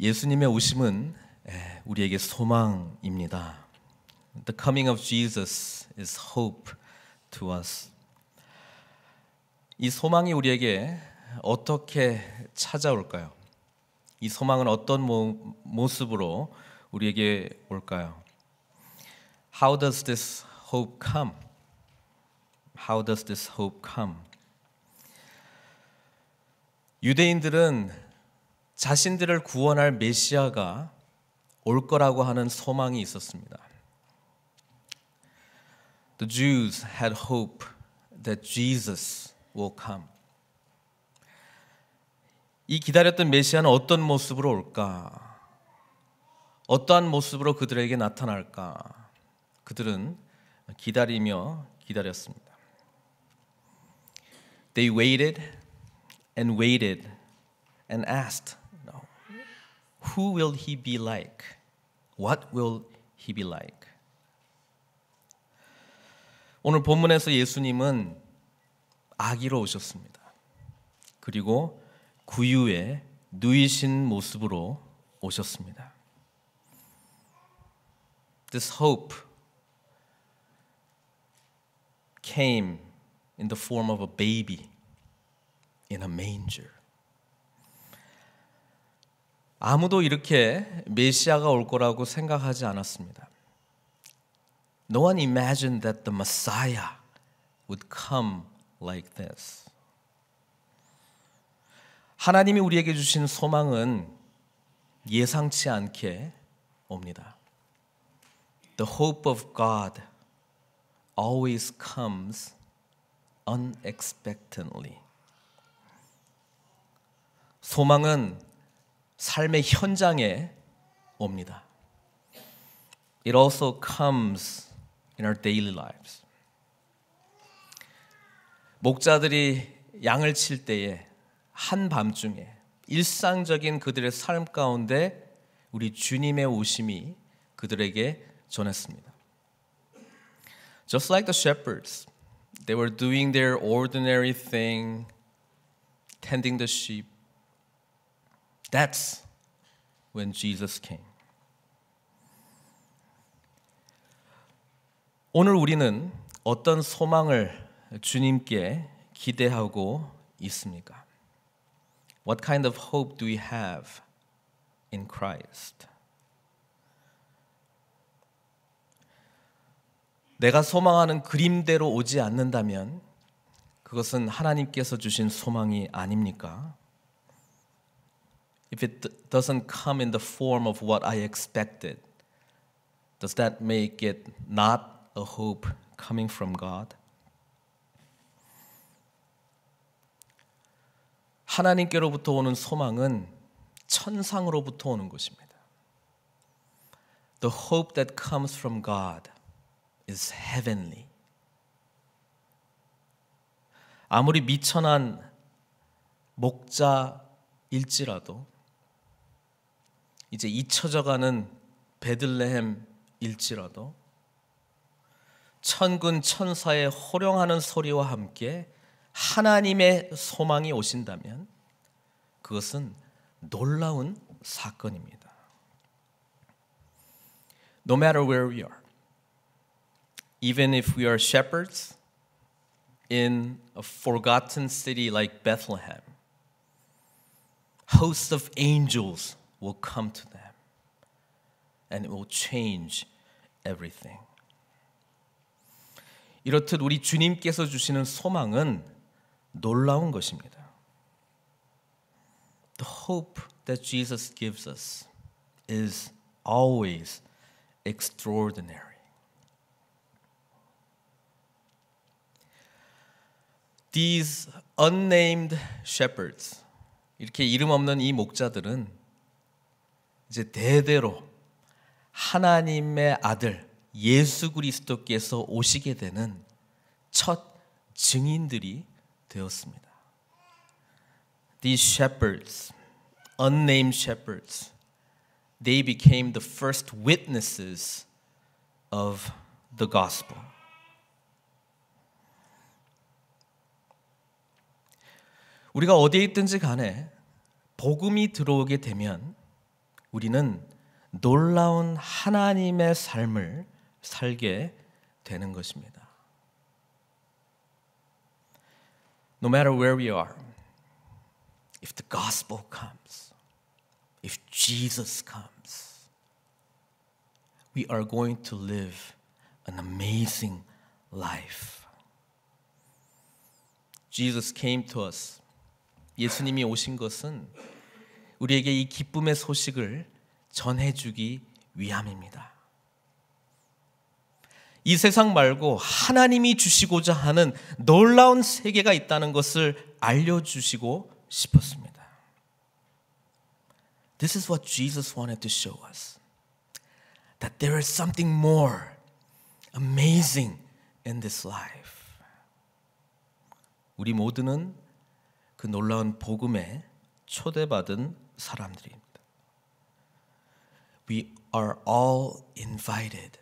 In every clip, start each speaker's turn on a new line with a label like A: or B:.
A: 예수님의 오심은 우리에게 소망입니다. The coming of Jesus is hope to us. 이 소망이 우리에게 어떻게 찾아올까요? 이 소망은 어떤 모, 모습으로 우리에게 올까요? How does this hope come? How does this hope come? 유대인들은 자신들을 구원할 메시아가 올 거라고 하는 소망이 있었습니다. The Jews had hope that Jesus will come. 이 기다렸던 메시아는 어떤 모습으로 올까? 어떠한 모습으로 그들에게 나타날까? 그들은 기다리며 기다렸습니다. They waited and waited and asked. Who will he be like? What will he be like? 오늘 본문에서 예수님은 아기로 오셨습니다. 그리고 구유의 누이신 모습으로 오셨습니다. This hope came in the form of a baby in a manger. 아무도 이렇게 메시아가 올 거라고 생각하지 않았습니다. No one imagined that the Messiah would come like this. 하나님이 우리에게 주신 소망은 예상치 않게 옵니다. The hope of God always comes unexpectedly. 소망은 삶의 현장에 옵니다. It also comes in our daily lives. 목자들이 양을 칠 때에 한밤중에 일상적인 그들의 삶 가운데 우리 주님의 오심이 그들에게 전했습니다. Just like the shepherds, they were doing their ordinary thing, tending the sheep, That's when Jesus came. 오늘 우리는 어떤 소망을 주님께 기대하고 있습니까? What kind of hope do we have in Christ? 내가 소망하는 그림대로 오지 않는다면 그것은 하나님께서 주신 소망이 아닙니까? if it doesn't come in the form of what I expected, does that make it not a hope coming from God? 하나님께로부터 오는 소망은 천상으로부터 오는 것입니다. The hope that comes from God is heavenly. 아무리 미천한 목자일지라도 이제 잊혀져가는 베들레헴 일지라도 천군 천사의 호령하는 소리와 함께 하나님의 소망이 오신다면 그것은 놀라운 사건입니다. No matter where we are, even if we are shepherds in a forgotten city like Bethlehem, hosts of angels will come to them and it will change everything. 이렇듯 우리 주님께서 주시는 소망은 놀라운 것입니다. The hope that Jesus gives us is always extraordinary. These unnamed shepherds 이렇게 이름 없는 이 목자들은 이제 대대로 하나님의 아들 예수 그리스도께서 오시게 되는 첫 증인들이 되었습니다. These shepherds, unnamed shepherds, they became the first witnesses of the gospel. 우리가 어디에 있든지 간에 복음이 들어오게 되면 우리는 놀라운 하나님의 삶을 살게 되는 것입니다. No matter where we are, if the gospel comes, if Jesus comes, we are going to live an amazing life. Jesus came to us. 예수님이 오신 것은 우리에게 이 기쁨의 소식을 전해주기 위함입니다. 이 세상 말고 하나님이 주시고자 하는 놀라운 세계가 있다는 것을 알려주시고 싶었습니다. This is what Jesus wanted to show us. That there is something more amazing in this life. 우리 모두는 그 놀라운 복음에 초대받은 사람들입니다. We are all invited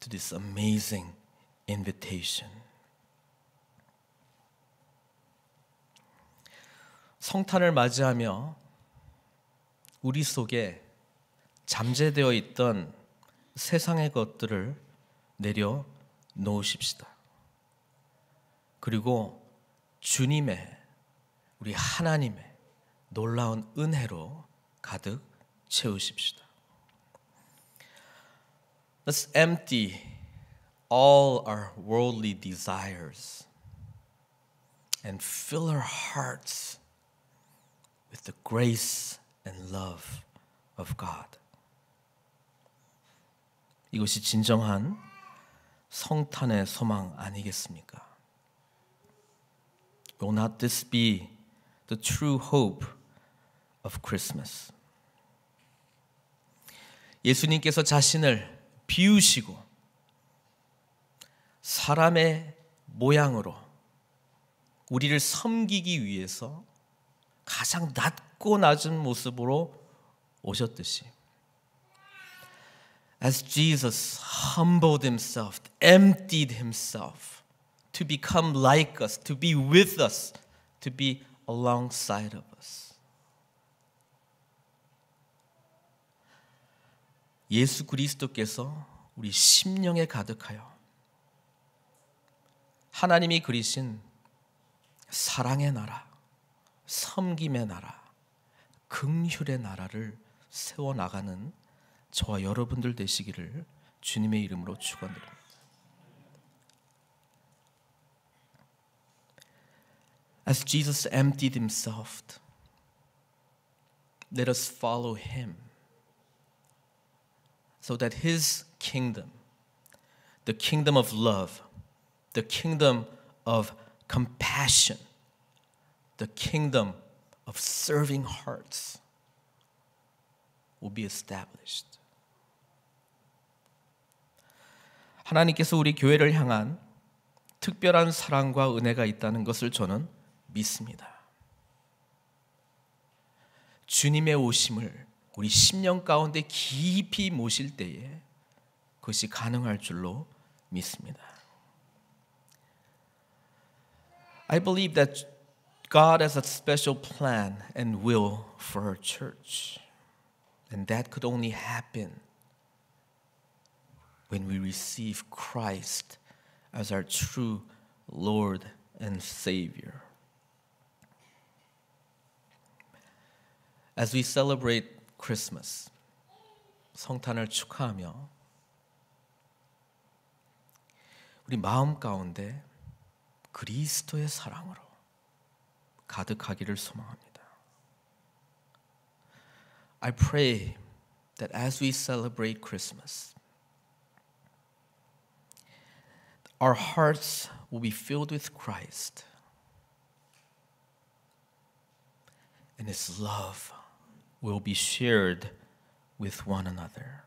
A: to this amazing invitation. 성탄을 맞이하며 우리 속에 잠재되어 있던 세상의 것들을 내려 놓으십시다. 그리고 주님의 우리 하나님의 놀라운 은혜로 가득 채우십시다. Let's empty all our worldly desires and fill our hearts with the grace and love of God. 이것이 진정한 성탄의 소망 아니겠습니까? Will not this be the true hope of Christmas. 예수님께서 자신을 비우시고 사람의 모양으로 우리를 섬기기 위해서 가장 낮고 낮은 모습으로 오셨듯이 As Jesus humbled himself, emptied himself to become like us, to be with us, to be alongside of us. 예수 그리스도께서 우리 심령에 가득하여 하나님이 그리신 사랑의 나라, 섬김의 나라, 긍휼의 나라를 세워 나가는 저와 여러분들 되시기를 주님의 이름으로 축원드립니다. as Jesus emptied himself, let us follow him so that his kingdom, the kingdom of love, the kingdom of compassion, the kingdom of serving hearts will be established. 하나님께서 우리 교회를 향한 특별한 사랑과 은혜가 있다는 것을 저는 믿습니다. 주님의 오심을 우리 가운데 깊이 모실 때에 그것이 가능할 줄로 믿습니다. I believe that God has a special plan and will for our church. And that could only happen when we receive Christ as our true Lord and Savior. as we celebrate Christmas, 성탄을 축하하며 우리 마음 가운데 그리스도의 사랑으로 가득하기를 소망합니다. I pray that as we celebrate Christmas, our hearts will be filled with Christ and His love will be shared with one another.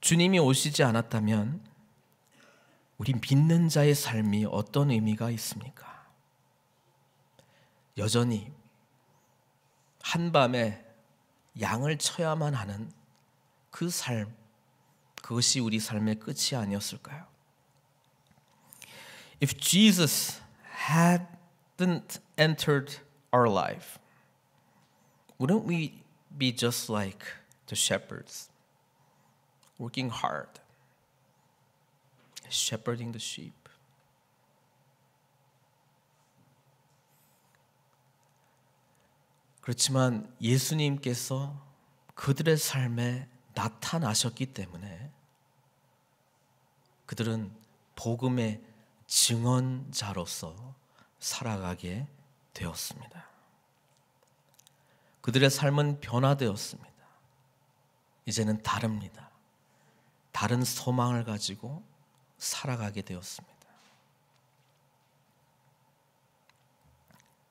A: 주님이 오시지 않았다면 우리 믿는 자의 삶이 어떤 의미가 있습니까? 여전히 한밤에 양을 쳐야만 하는 그 삶, 그것이 우리 삶의 끝이 아니었을까요? If Jesus had didn't entered our life, wouldn't we be just like the shepherds, working hard, shepherding the sheep? 그렇지만 예수님께서 그들의 삶에 나타나셨기 때문에 그들은 복음의 증언자로서 살아가게 되었습니다. 그들의 삶은 변화되었습니다. 이제는 다릅니다. 다른 소망을 가지고 살아가게 되었습니다.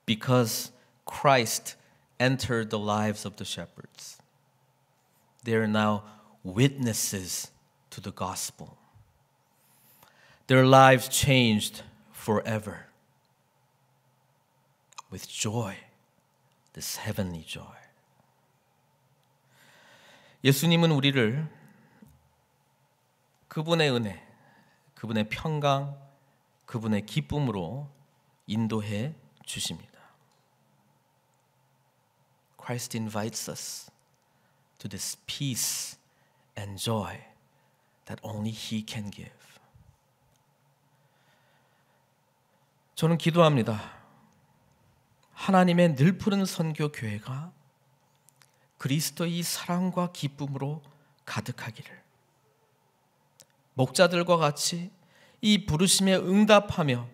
A: Because Christ entered the lives of the shepherds, they are now witnesses to the gospel. Their lives changed forever. with joy, this heavenly joy. 예수님은 우리를 그분의 은혜, 그분의 평강, 그분의 기쁨으로 인도해 주십니다. Christ invites us to this peace and joy that only he can give. 저는 기도합니다. 하나님의 늘 푸른 선교 교회가 그리스도의 사랑과 기쁨으로 가득하기를 목자들과 같이 이 부르심에 응답하며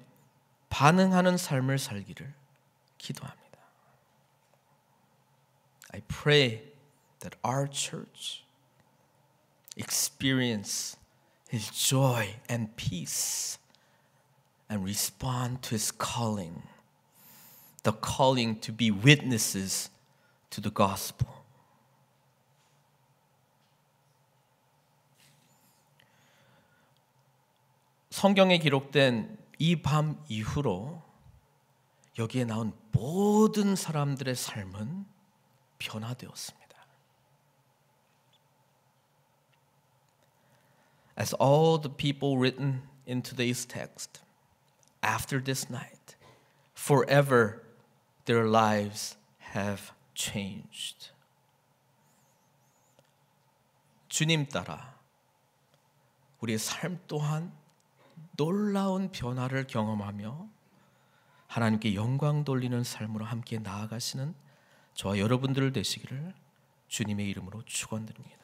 A: 반응하는 삶을 살기를 기도합니다. I pray that our church experience his joy and peace and respond to his calling. the calling to be witnesses to the gospel. 성경에 기록된 이 밤 이후로 여기에 나온 모든 사람들의 삶은 변화되었습니다. As all the people written in today's text, after this night, forever their lives have changed. 주님 따라 우리의 삶 또한 놀라운 변화를 경험하며 하나님께 영광 돌리는 삶으로 함께 나아가시는 저와 여러분들 되시기를 주님의 이름으로 축원드립니다.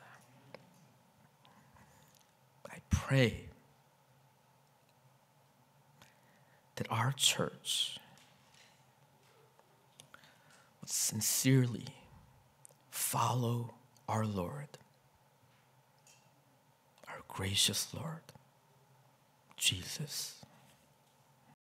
A: I pray that our church sincerely follow our Lord, our gracious Lord, Jesus.